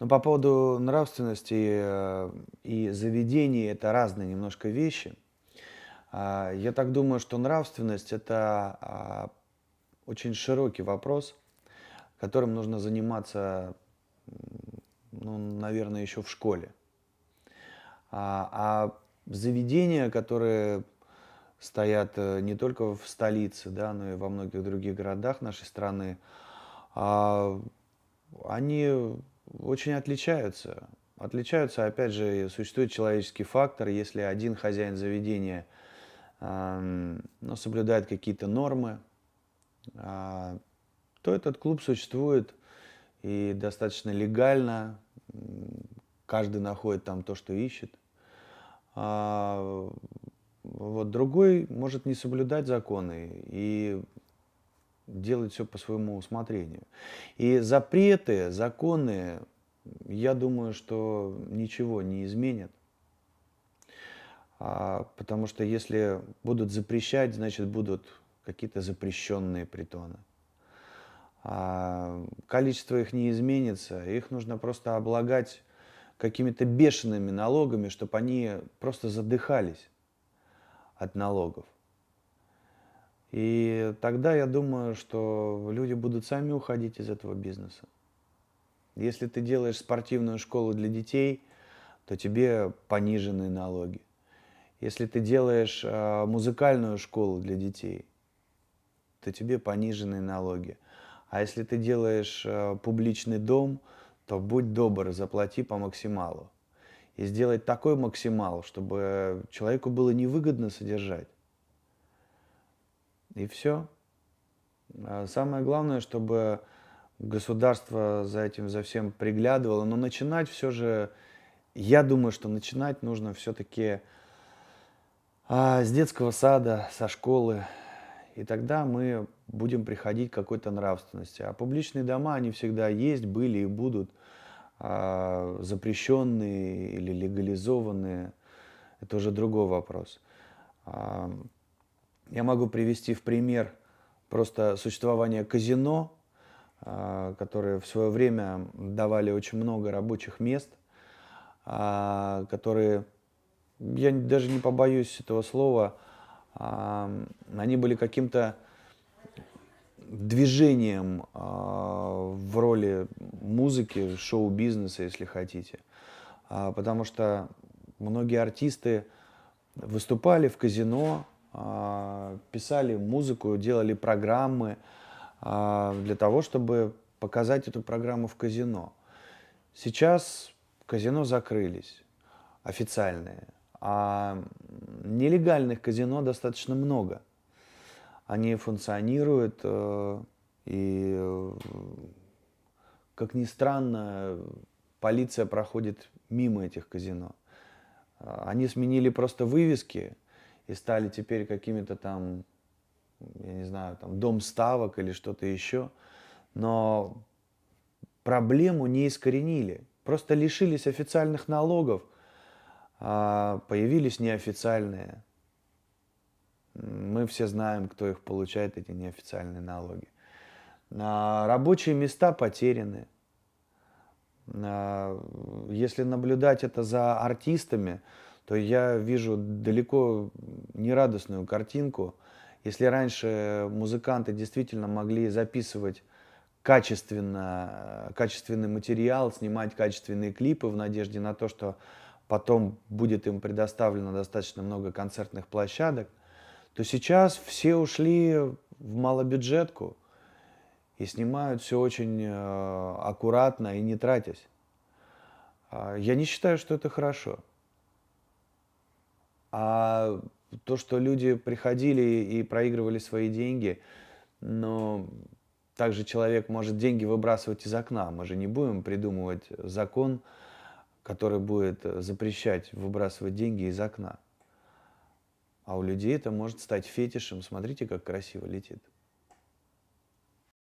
Но по поводу нравственности э, и заведений это разные немножко вещи. А, я так думаю, что нравственность это а, очень широкий вопрос, которым нужно заниматься, ну, наверное, еще в школе. А, а заведения, которые стоят э, не только в столице, да, но и во многих других городах нашей страны, а, они очень отличаются. Отличаются, опять же, существует человеческий фактор, если один хозяин заведения э, ну, соблюдает какие-то нормы, э, то этот клуб существует и достаточно легально, каждый находит там то, что ищет. А, вот другой может не соблюдать законы и делать все по своему усмотрению. И запреты, законы, я думаю, что ничего не изменят. А, потому что если будут запрещать, значит будут какие-то запрещенные притоны. А, количество их не изменится, их нужно просто облагать какими-то бешеными налогами, чтобы они просто задыхались от налогов. И тогда я думаю, что люди будут сами уходить из этого бизнеса. Если ты делаешь спортивную школу для детей, то тебе пониженные налоги. Если ты делаешь э, музыкальную школу для детей, то тебе пониженные налоги. А если ты делаешь э, публичный дом, то будь добр, заплати по максималу. И сделать такой максимал, чтобы человеку было невыгодно содержать, и все. А самое главное, чтобы государство за этим, за всем приглядывало. Но начинать все же, я думаю, что начинать нужно все-таки а, с детского сада, со школы. И тогда мы будем приходить к какой-то нравственности. А публичные дома, они всегда есть, были и будут. А запрещенные или легализованные, это уже другой вопрос. А, я могу привести в пример просто существование казино, а, которые в свое время давали очень много рабочих мест, а, которые, я даже не побоюсь этого слова, а, они были каким-то движением в роли музыки, шоу-бизнеса, если хотите. Потому что многие артисты выступали в казино, а, писали музыку, делали программы а, для того, чтобы показать эту программу в казино. Сейчас казино закрылись, официальные, а нелегальных казино достаточно много. Они функционируют, э, и, э, как ни странно, полиция проходит мимо этих казино. Э, они сменили просто вывески, и стали теперь какими-то там, я не знаю, там дом ставок или что-то еще, но проблему не искоренили, просто лишились официальных налогов, а появились неофициальные. Мы все знаем, кто их получает, эти неофициальные налоги. рабочие места потеряны. А, если наблюдать это за артистами, то я вижу далеко не радостную картинку. Если раньше музыканты действительно могли записывать качественно, качественный материал, снимать качественные клипы в надежде на то, что потом будет им предоставлено достаточно много концертных площадок, то сейчас все ушли в малобюджетку и снимают все очень э, аккуратно и не тратясь. А, я не считаю, что это хорошо. А то, что люди приходили и проигрывали свои деньги, но также человек может деньги выбрасывать из окна. Мы же не будем придумывать закон, который будет запрещать выбрасывать деньги из окна. А у людей это может стать фетишем. Смотрите, как красиво летит.